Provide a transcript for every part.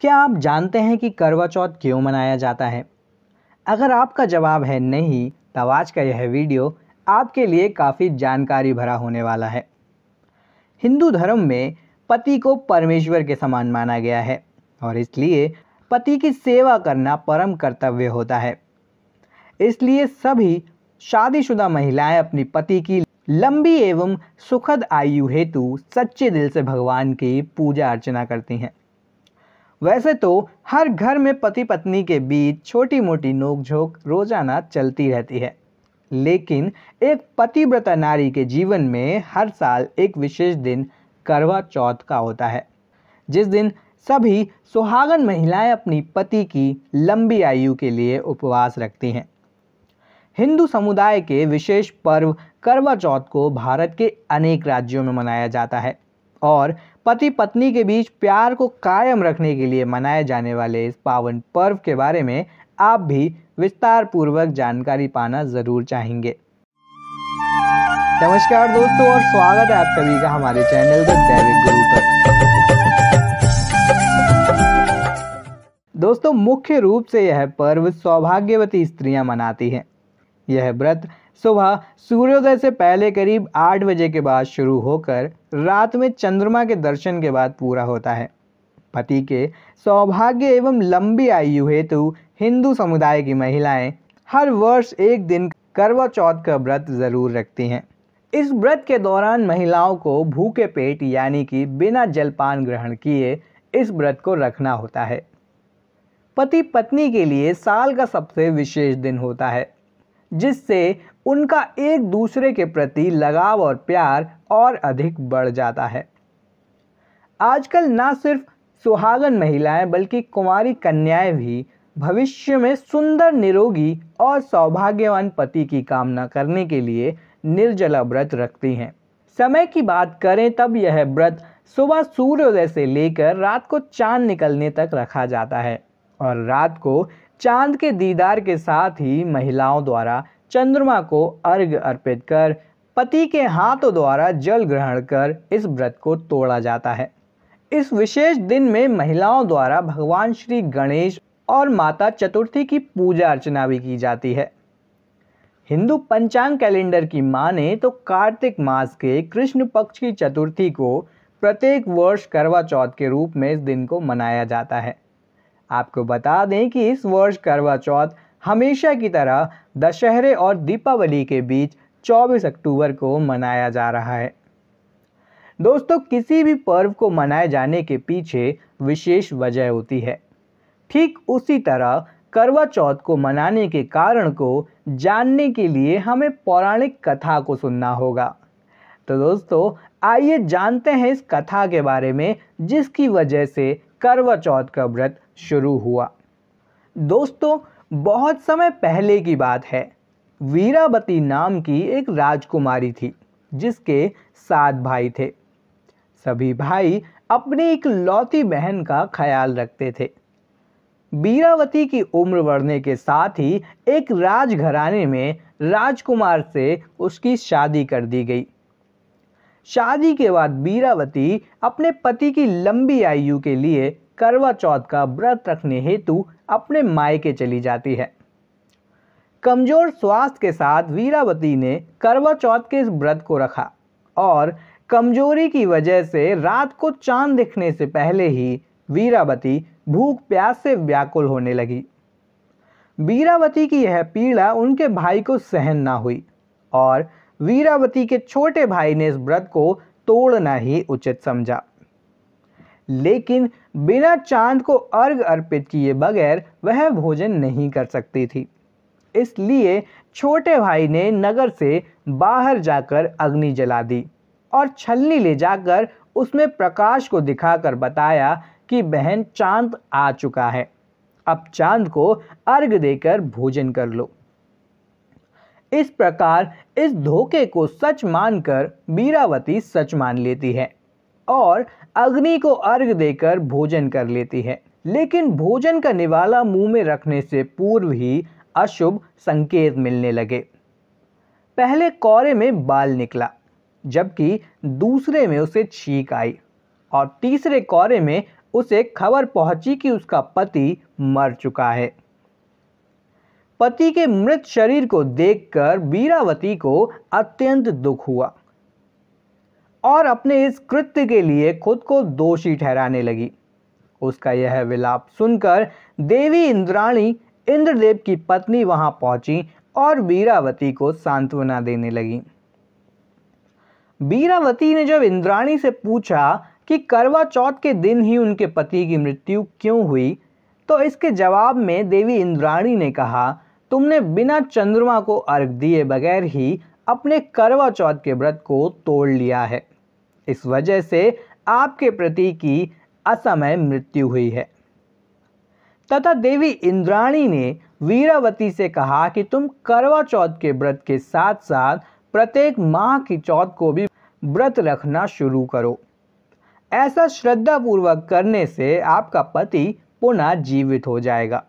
क्या आप जानते हैं कि करवा चौथ क्यों मनाया जाता है अगर आपका जवाब है नहीं तो आज का यह वीडियो आपके लिए काफ़ी जानकारी भरा होने वाला है हिंदू धर्म में पति को परमेश्वर के समान माना गया है और इसलिए पति की सेवा करना परम कर्तव्य होता है इसलिए सभी शादीशुदा महिलाएं अपनी पति की लंबी एवं सुखद आयु हेतु सच्चे दिल से भगवान की पूजा अर्चना करती हैं वैसे तो हर घर में पति पत्नी के बीच छोटी मोटी नोकझोंक रोजाना चलती रहती है लेकिन एक पतिव्रता नारी के जीवन में हर साल एक विशेष दिन करवा चौथ का होता है जिस दिन सभी सुहागन महिलाएं अपनी पति की लंबी आयु के लिए उपवास रखती हैं हिंदू समुदाय के विशेष पर्व करवा चौथ को भारत के अनेक राज्यों में मनाया जाता है और पति पत्नी के बीच प्यार को कायम रखने के लिए मनाए जाने वाले इस पावन पर्व के बारे में आप भी विस्तार पूर्वक जानकारी पाना ज़रूर चाहेंगे नमस्कार दोस्तों और स्वागत है आप सभी का हमारे चैनल दैविक गुरु पर दोस्तों मुख्य रूप से यह पर्व सौभाग्यवती स्त्रियां मनाती हैं यह व्रत सुबह सूर्योदय से पहले करीब आठ बजे के बाद शुरू होकर रात में चंद्रमा के दर्शन के बाद पूरा होता है पति के सौभाग्य एवं लंबी आयु हेतु हिंदू समुदाय की महिलाएं हर वर्ष एक दिन करवा चौथ का व्रत ज़रूर रखती हैं इस व्रत के दौरान महिलाओं को भूखे पेट यानी कि बिना जलपान ग्रहण किए इस व्रत को रखना होता है पति पत्नी के लिए साल का सबसे विशेष दिन होता है जिससे उनका एक दूसरे के प्रति लगाव और प्यार और अधिक बढ़ जाता है आजकल ना सिर्फ सुहागन महिलाएं बल्कि कुमारी कन्याएं भी भविष्य में सुंदर निरोगी और सौभाग्यवान पति की कामना करने के लिए निर्जला व्रत रखती हैं समय की बात करें तब यह व्रत सुबह सूर्योदय से लेकर रात को चांद निकलने तक रखा जाता है और रात को चांद के दीदार के साथ ही महिलाओं द्वारा चंद्रमा को अर्घ अर्पित कर पति के हाथों द्वारा जल ग्रहण कर इस व्रत को तोड़ा जाता है इस विशेष दिन में महिलाओं द्वारा भगवान श्री गणेश और माता चतुर्थी की पूजा अर्चना भी की जाती है हिंदू पंचांग कैलेंडर की माने तो कार्तिक मास के कृष्ण पक्ष की चतुर्थी को प्रत्येक वर्ष करवा चौथ के रूप में इस दिन को मनाया जाता है आपको बता दें कि इस वर्ष करवा चौथ हमेशा की तरह दशहरे और दीपावली के बीच 24 अक्टूबर को मनाया जा रहा है दोस्तों किसी भी पर्व को मनाए जाने के पीछे विशेष वजह होती है ठीक उसी तरह करवा चौथ को मनाने के कारण को जानने के लिए हमें पौराणिक कथा को सुनना होगा तो दोस्तों आइए जानते हैं इस कथा के बारे में जिसकी वजह से करवा चौथ का व्रत शुरू हुआ दोस्तों बहुत समय पहले की बात है वीरावती नाम की एक राजकुमारी थी जिसके सात भाई थे सभी भाई अपनी एक लौती बहन का ख्याल रखते थे वीरावती की उम्र बढ़ने के साथ ही एक राजघराने में राजकुमार से उसकी शादी कर दी गई शादी के बाद वीरावती अपने पति की लंबी आयु के लिए करवा चौथ का व्रत रखने हेतु अपने मायके चली जाती है कमजोर स्वास्थ्य के साथ वीरावती ने करवा चौथ के इस व्रत को रखा और कमजोरी की वजह से रात को चांद दिखने से पहले ही वीरावती भूख प्यास से व्याकुल होने लगी वीरावती की यह पीड़ा उनके भाई को सहन ना हुई और वीरावती के छोटे भाई ने इस व्रत को तोड़ना ही उचित समझा लेकिन बिना चांद को अर्घ अर्पित किए बगैर वह भोजन नहीं कर सकती थी इसलिए छोटे भाई ने नगर से बाहर जाकर अग्नि जला दी और छलनी ले जाकर उसमें प्रकाश को दिखाकर बताया कि बहन चांद आ चुका है अब चांद को अर्घ देकर भोजन कर लो इस प्रकार इस धोखे को सच मानकर बीरावती सच मान लेती है और अग्नि को अर्घ देकर भोजन कर लेती है लेकिन भोजन का निवाला मुंह में रखने से पूर्व ही अशुभ संकेत मिलने लगे पहले कौरे में बाल निकला जबकि दूसरे में उसे छींक आई और तीसरे कौरे में उसे खबर पहुंची कि उसका पति मर चुका है पति के मृत शरीर को देखकर वीरावती को अत्यंत दुख हुआ और अपने इस कृत्य के लिए खुद को दोषी ठहराने लगी उसका यह विलाप सुनकर देवी इंद्राणी इंद्रदेव की पत्नी वहां पहुंची और बीरावती को सांत्वना देने लगी बीरावती ने जब इंद्राणी से पूछा कि करवा चौथ के दिन ही उनके पति की मृत्यु क्यों हुई तो इसके जवाब में देवी इंद्राणी ने कहा तुमने बिना चंद्रमा को अर्घ दिए बगैर ही अपने करवा चौथ के व्रत को तोड़ लिया है इस वजह से आपके प्रति की असमय मृत्यु हुई है तथा देवी इंद्राणी ने वीरावती से कहा कि तुम करवा चौथ के व्रत के साथ साथ प्रत्येक माह की चौथ को भी व्रत रखना शुरू करो ऐसा श्रद्धा पूर्वक करने से आपका पति पुनः जीवित हो जाएगा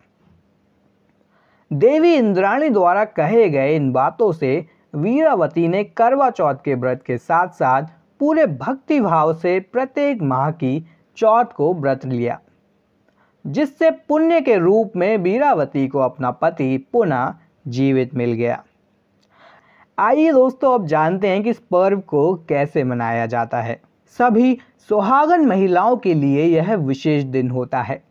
देवी इंद्राणी द्वारा कहे गए इन बातों से वीरावती ने करवा चौथ के व्रत के साथ साथ पूरे भक्ति भाव से प्रत्येक माह की चौथ को व्रत लिया जिससे पुण्य के रूप में वीरावती को अपना पति पुनः जीवित मिल गया आइए दोस्तों अब जानते हैं कि इस पर्व को कैसे मनाया जाता है सभी सुहागन महिलाओं के लिए यह विशेष दिन होता है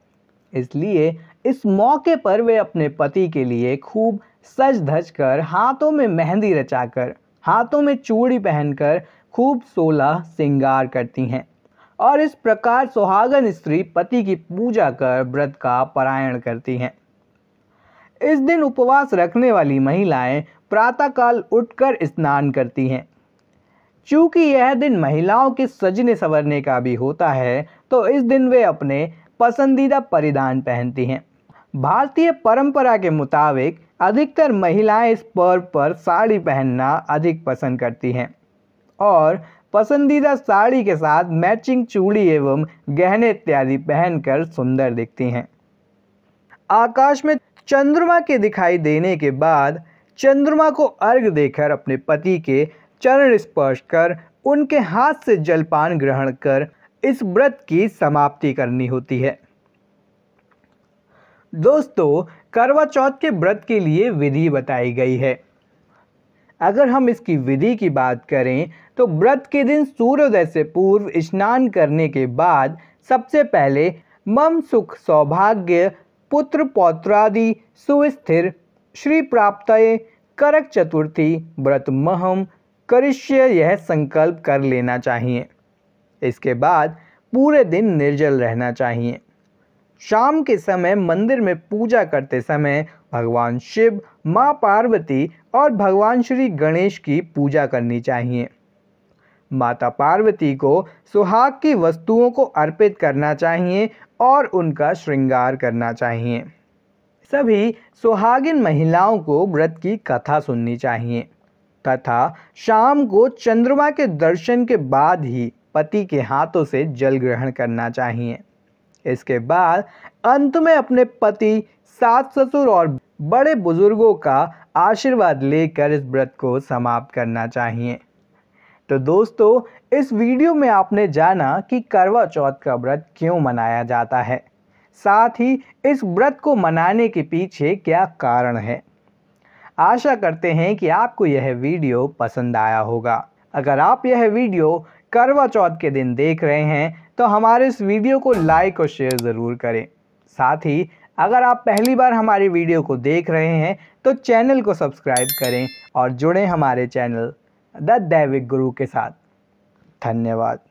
इसलिए इस मौके पर वे अपने पति के लिए खूब सज धज कर हाथों में मेहंदी रचाकर हाथों में चूड़ी पहनकर खूब सोलह सिंगार करती हैं और इस प्रकार सुहागन स्त्री पति की पूजा कर व्रत का पारायण करती हैं इस दिन उपवास रखने वाली महिलाएं प्रातःकाल उठकर स्नान करती हैं चूँकि यह दिन महिलाओं के सजने संवरने का भी होता है तो इस दिन वे अपने पसंदीदा परिधान पहनती हैं भारतीय परंपरा के मुताबिक अधिकतर महिलाएं इस पर्व पर साड़ी पहनना अधिक पसंद करती हैं और पसंदीदा साड़ी के साथ मैचिंग चूड़ी एवं गहने इत्यादि पहनकर सुंदर दिखती हैं आकाश में चंद्रमा के दिखाई देने के बाद चंद्रमा को अर्घ देकर अपने पति के चरण स्पर्श कर उनके हाथ से जलपान ग्रहण कर इस व्रत की समाप्ति करनी होती है दोस्तों करवा चौथ के व्रत के लिए विधि बताई गई है अगर हम इसकी विधि की बात करें तो व्रत के दिन सूर्योदय से पूर्व स्नान करने के बाद सबसे पहले मम सुख सौभाग्य पुत्र पौत्रादि सुस्थिर श्री प्राप्त करक चतुर्थी व्रत महम करिष्य यह संकल्प कर लेना चाहिए इसके बाद पूरे दिन निर्जल रहना चाहिए शाम के समय मंदिर में पूजा करते समय भगवान शिव माँ पार्वती और भगवान श्री गणेश की पूजा करनी चाहिए माता पार्वती को सुहाग की वस्तुओं को अर्पित करना चाहिए और उनका श्रृंगार करना चाहिए सभी सुहागिन महिलाओं को व्रत की कथा सुननी चाहिए तथा शाम को चंद्रमा के दर्शन के बाद ही पति के हाथों से जल ग्रहण करना चाहिए इसके बाद अंत में अपने पति सास ससुर और बड़े बुजुर्गों का आशीर्वाद लेकर इस व्रत को समाप्त करना चाहिए तो दोस्तों इस वीडियो में आपने जाना कि करवा चौथ का व्रत क्यों मनाया जाता है साथ ही इस व्रत को मनाने के पीछे क्या कारण है आशा करते हैं कि आपको यह वीडियो पसंद आया होगा अगर आप यह वीडियो करवा चौथ के दिन देख रहे हैं तो हमारे इस वीडियो को लाइक और शेयर ज़रूर करें साथ ही अगर आप पहली बार हमारे वीडियो को देख रहे हैं तो चैनल को सब्सक्राइब करें और जुड़ें हमारे चैनल द दैविक गुरु के साथ धन्यवाद